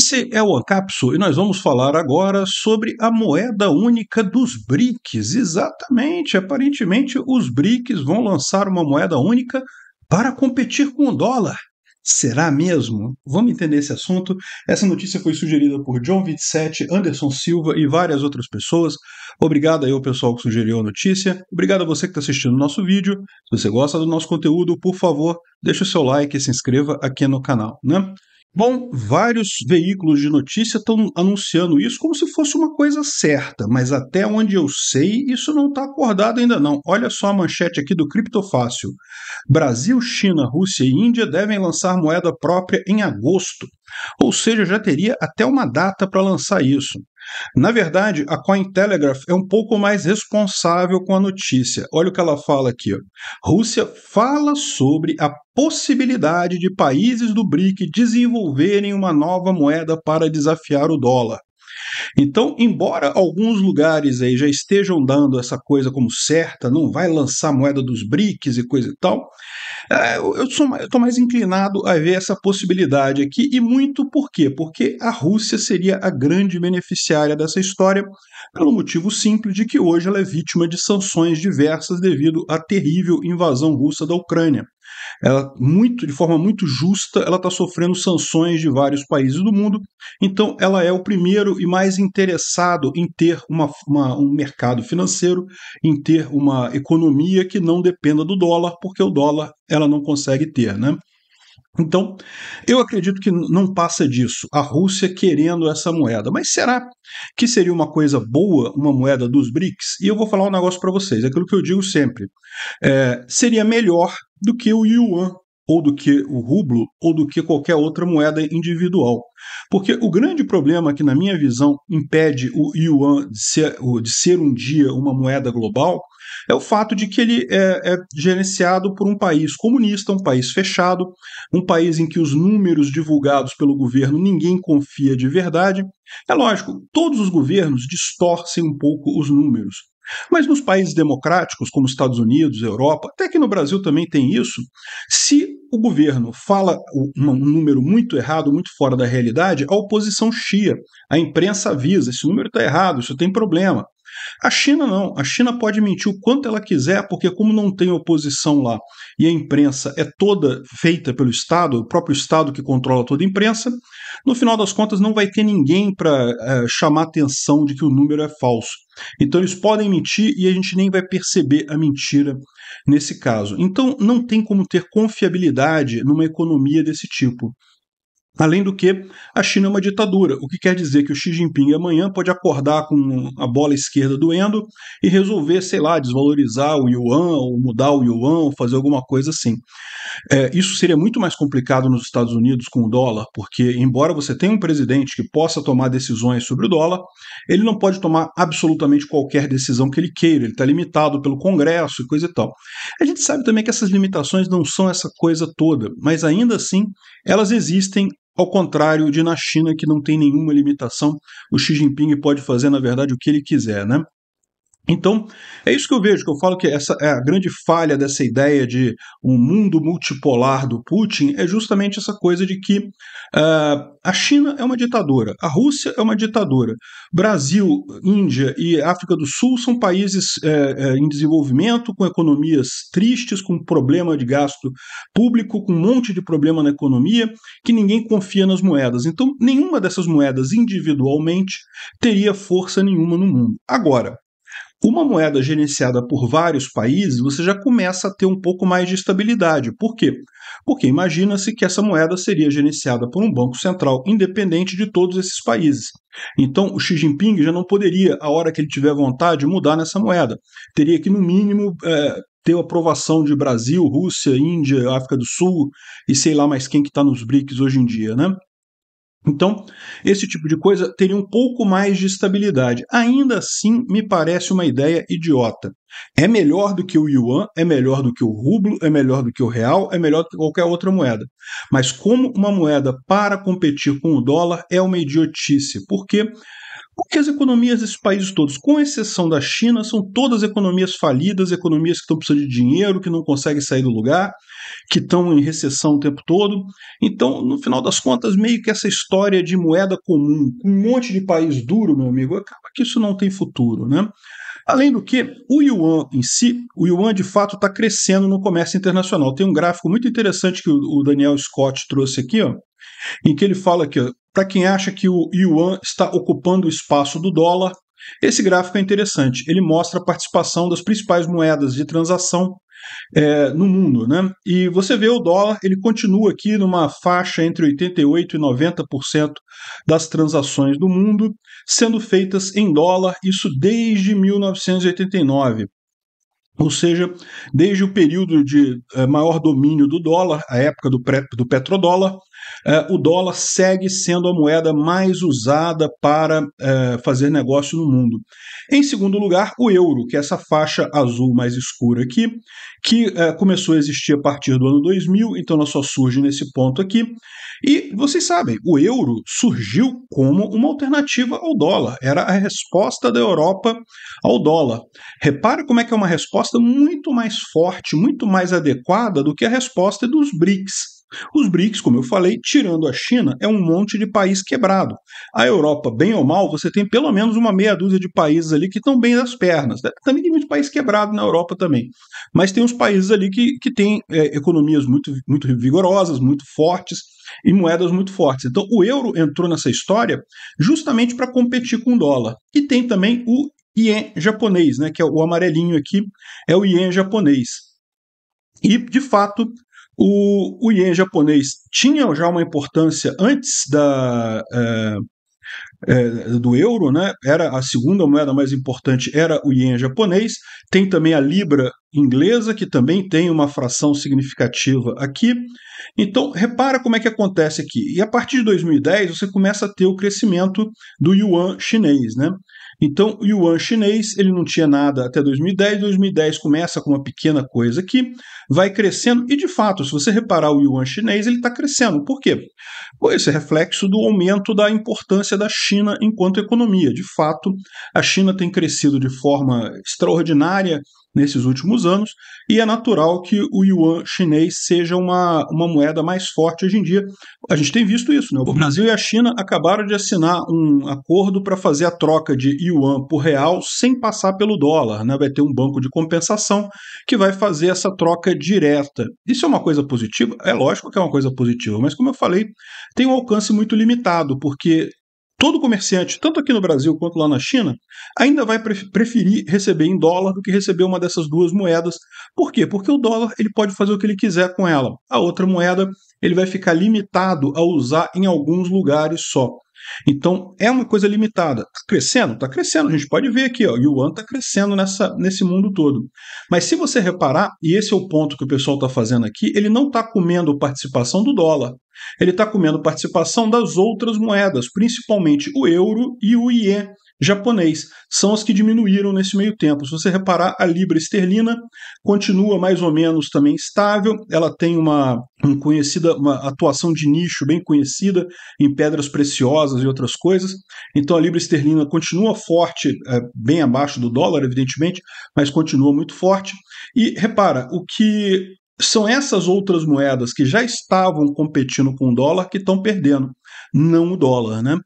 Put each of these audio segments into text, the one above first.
Esse é o Ancapso e nós vamos falar agora sobre a moeda única dos BRICS. Exatamente, aparentemente os BRICS vão lançar uma moeda única para competir com o dólar. Será mesmo? Vamos entender esse assunto. Essa notícia foi sugerida por John 27, Anderson Silva e várias outras pessoas. Obrigado aí ao pessoal que sugeriu a notícia. Obrigado a você que está assistindo o nosso vídeo. Se você gosta do nosso conteúdo, por favor, deixe o seu like e se inscreva aqui no canal, né? Bom, vários veículos de notícia estão anunciando isso como se fosse uma coisa certa, mas até onde eu sei, isso não está acordado ainda não. Olha só a manchete aqui do Criptofácil. Brasil, China, Rússia e Índia devem lançar moeda própria em agosto. Ou seja, já teria até uma data para lançar isso. Na verdade, a Cointelegraph é um pouco mais responsável com a notícia. Olha o que ela fala aqui. Ó. Rússia fala sobre a possibilidade de países do BRIC desenvolverem uma nova moeda para desafiar o dólar. Então, embora alguns lugares aí já estejam dando essa coisa como certa, não vai lançar moeda dos BRICS e coisa e tal, é, eu estou mais inclinado a ver essa possibilidade aqui, e muito por quê? Porque a Rússia seria a grande beneficiária dessa história, pelo motivo simples de que hoje ela é vítima de sanções diversas devido à terrível invasão russa da Ucrânia ela muito de forma muito justa, ela está sofrendo sanções de vários países do mundo. Então, ela é o primeiro e mais interessado em ter uma, uma, um mercado financeiro, em ter uma economia que não dependa do dólar, porque o dólar ela não consegue ter, né? Então, eu acredito que não passa disso, a Rússia querendo essa moeda. Mas será que seria uma coisa boa uma moeda dos BRICS? E eu vou falar um negócio para vocês, aquilo que eu digo sempre. É, seria melhor do que o yuan, ou do que o rublo, ou do que qualquer outra moeda individual. Porque o grande problema que, na minha visão, impede o yuan de ser, de ser um dia uma moeda global é o fato de que ele é, é, gerenciado por um país comunista, um país fechado, um país em que os números divulgados pelo governo ninguém confia de verdade. É lógico, todos os governos distorcem um pouco os números. Mas nos países democráticos, como Estados Unidos, Europa, até que no Brasil também tem isso, se o governo fala um número muito errado, muito fora da realidade, a oposição chia, a imprensa avisa: esse número está errado, isso tem problema. A China não. A China pode mentir o quanto ela quiser, porque, como não tem oposição lá e a imprensa é toda feita pelo Estado, o próprio Estado que controla toda a imprensa, no final das contas não vai ter ninguém para é, eh, chamar atenção de que o número é falso. Então, eles podem mentir e a gente nem vai perceber a mentira nesse caso. Então, não tem como ter confiabilidade numa economia desse tipo. Além do que, a China é uma ditadura, o que quer dizer que o Xi Jinping amanhã pode acordar com a bola esquerda doendo e resolver, sei lá, desvalorizar o yuan, ou mudar o yuan, ou fazer alguma coisa assim. É, isso seria muito mais complicado nos Estados Unidos com o dólar, porque, embora você tenha um presidente que possa tomar decisões sobre o dólar, ele não pode tomar absolutamente qualquer decisão que ele queira, ele está limitado pelo Congresso e coisa e tal. A gente sabe também que essas limitações não são essa coisa toda, mas ainda assim elas existem ao contrário de na China, que não tem nenhuma limitação, o Xi Jinping pode fazer, na verdade, o que ele quiser. Né? Então, é isso que eu vejo, que eu falo que essa é a grande falha dessa ideia de um mundo multipolar do Putin é justamente essa coisa de que uh, a China é uma ditadora, a Rússia é uma ditadora, Brasil, Índia e África do Sul são países eh, eh, em desenvolvimento, com economias tristes, com problema de gasto público, com um monte de problema na economia, que ninguém confia nas moedas. Então, nenhuma dessas moedas individualmente teria força nenhuma no mundo. Agora, uma moeda gerenciada por vários países, você já começa a ter um pouco mais de estabilidade. Por quê? Porque imagina-se que essa moeda seria gerenciada por um banco central independente de todos esses países. Então, o Xi Jinping já não poderia, a hora que ele tiver vontade, mudar nessa moeda. Teria que, no mínimo, é, ter aprovação de Brasil, Rússia, Índia, África do Sul e sei lá mais quem que está nos BRICS hoje em dia, né? Então, esse tipo de coisa teria um pouco mais de estabilidade. Ainda assim, me parece uma ideia idiota. É melhor do que o yuan, é melhor do que o rublo, é melhor do que o real, é melhor do que qualquer outra moeda. Mas como uma moeda para competir com o dólar é uma idiotice, Por quê? Porque as economias desses países todos, com exceção da China, são todas economias falidas, economias que estão precisando de dinheiro, que não conseguem sair do lugar, que estão em recessão o tempo todo. Então, no final das contas, meio que essa história de moeda comum, com um monte de país duro, meu amigo, acaba que isso não tem futuro, né? Além do que, o yuan em si, o yuan de fato está crescendo no comércio internacional. Tem um gráfico muito interessante que o Daniel Scott trouxe aqui, ó, em que ele fala aqui, para quem acha que o yuan está ocupando o espaço do dólar, esse gráfico é interessante. Ele mostra a participação das principais moedas de transação é, no mundo, né? E você vê o dólar, ele continua aqui numa faixa entre 88 e 90% das transações do mundo sendo feitas em dólar, isso desde 1989. Ou seja, desde o período de eh, maior domínio do dólar, a época do, pré, do petrodólar, eh, o dólar segue sendo a moeda mais usada para eh, fazer negócio no mundo. Em segundo lugar, o euro, que é essa faixa azul mais escura aqui, que começou a existir a partir do ano 2000, então ela só surge nesse ponto aqui. E vocês sabem, o euro surgiu como uma alternativa ao dólar, era a resposta da Europa ao dólar. Repare como é que é uma resposta resposta muito mais forte, muito mais adequada do que a resposta dos BRICS. Os BRICS, como eu falei, tirando a China, é um monte de país quebrado. A Europa, bem ou mal, você tem pelo menos uma meia dúzia de países ali que estão bem das pernas. Né? Também tem muito país quebrado na Europa também. Mas tem os países ali que, que têm é, economias muito, muito vigorosas, muito fortes e moedas muito fortes. Então o euro entrou nessa história justamente para competir com o dólar. E tem também o ien japonês, né, que é o amarelinho aqui, é o ien japonês. E, de fato, o, o ien japonês tinha já uma importância antes da, é, do euro, né? Era a segunda moeda mais importante era o ien japonês. Tem também a libra inglesa que também tem uma fração significativa aqui. Então repara como é que acontece aqui. E a partir de 2010 você começa a ter o crescimento do yuan chinês, né? Então, o yuan chinês, ele não tinha nada até 2010, 2010 começa com uma pequena coisa aqui, vai crescendo, e de fato, se você reparar o yuan chinês, ele está crescendo. Por quê? Pois esse é reflexo do aumento da importância da China enquanto economia. De fato, a China tem crescido de forma extraordinária nesses últimos anos, e é natural que o yuan chinês seja uma, uma moeda mais forte hoje em dia. A gente tem visto isso, né? O Brasil e a China acabaram de assinar um acordo para fazer a troca de yuan por real sem passar pelo dólar, né? Vai ter um banco de compensação que vai fazer essa troca direta. Isso é uma coisa positiva? É lógico que é uma coisa positiva, mas como eu falei, tem um alcance muito limitado, porque todo comerciante, tanto aqui no Brasil quanto lá na China, ainda vai preferir receber em dólar do que receber uma dessas duas moedas. Por quê? Porque o dólar ele pode fazer o que ele quiser com ela. A outra moeda ele vai ficar limitado a usar em alguns lugares só. Então, é uma coisa limitada. Está crescendo? Está crescendo. A gente pode ver aqui, o yuan está crescendo nessa, nesse mundo todo. Mas se você reparar, e esse é o ponto que o pessoal está fazendo aqui, ele não está comendo participação do dólar. Ele está comendo participação das outras moedas, principalmente o euro e o iene japonês são as que diminuíram nesse meio tempo. Se você reparar, a libra esterlina continua mais ou menos também estável, ela tem uma, conhecida uma atuação de nicho bem conhecida em pedras preciosas e outras coisas. Então a libra esterlina continua forte, é, bem abaixo do dólar, evidentemente, mas continua muito forte. E repara, o que são essas outras moedas que já estavam competindo com o dólar que estão perdendo não o dólar. Né?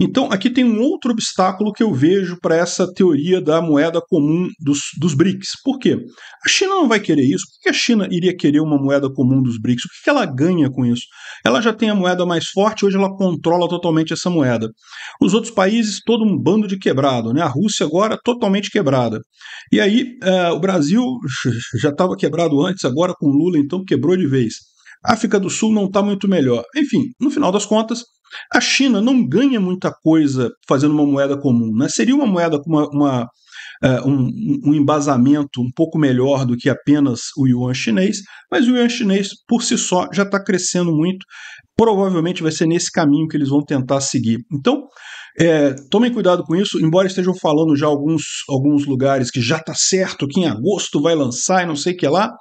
Então, aqui tem um outro obstáculo que eu vejo para essa teoria da moeda comum dos, dos BRICS. Por quê? A China não vai querer isso. Por que a China iria querer uma moeda comum dos BRICS? O que, que ela ganha com isso? Ela já tem a moeda mais forte, hoje ela controla totalmente essa moeda. Os outros países, todo um bando de quebrado. Né? A Rússia agora totalmente quebrada. E aí, uh, o Brasil já estava quebrado antes, agora com Lula, então quebrou de vez. África do Sul não está muito melhor. Enfim, no final das contas, a China não ganha muita coisa fazendo uma moeda comum. Né? Seria uma moeda com uma, uma Uh, um, um, embasamento um pouco melhor do que apenas o yuan chinês, mas o yuan chinês por si só já está crescendo muito. Provavelmente vai ser nesse caminho que eles vão tentar seguir. Então, é, tomem cuidado com isso, embora estejam falando já alguns, alguns lugares que já está certo que em agosto vai lançar e não sei o que lá.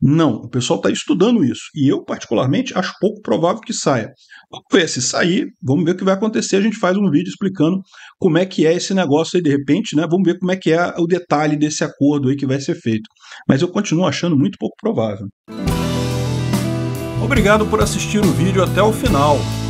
Não, o pessoal está estudando isso. E eu, particularmente, acho pouco provável que saia. Vamos ver, se sair, vamos ver o que vai acontecer. A gente faz um vídeo explicando como é que é esse negócio aí, de repente, né? Vamos ver como é que é o detalhe desse acordo aí que vai ser feito. Mas eu continuo achando muito pouco provável. Obrigado por assistir o vídeo até o final.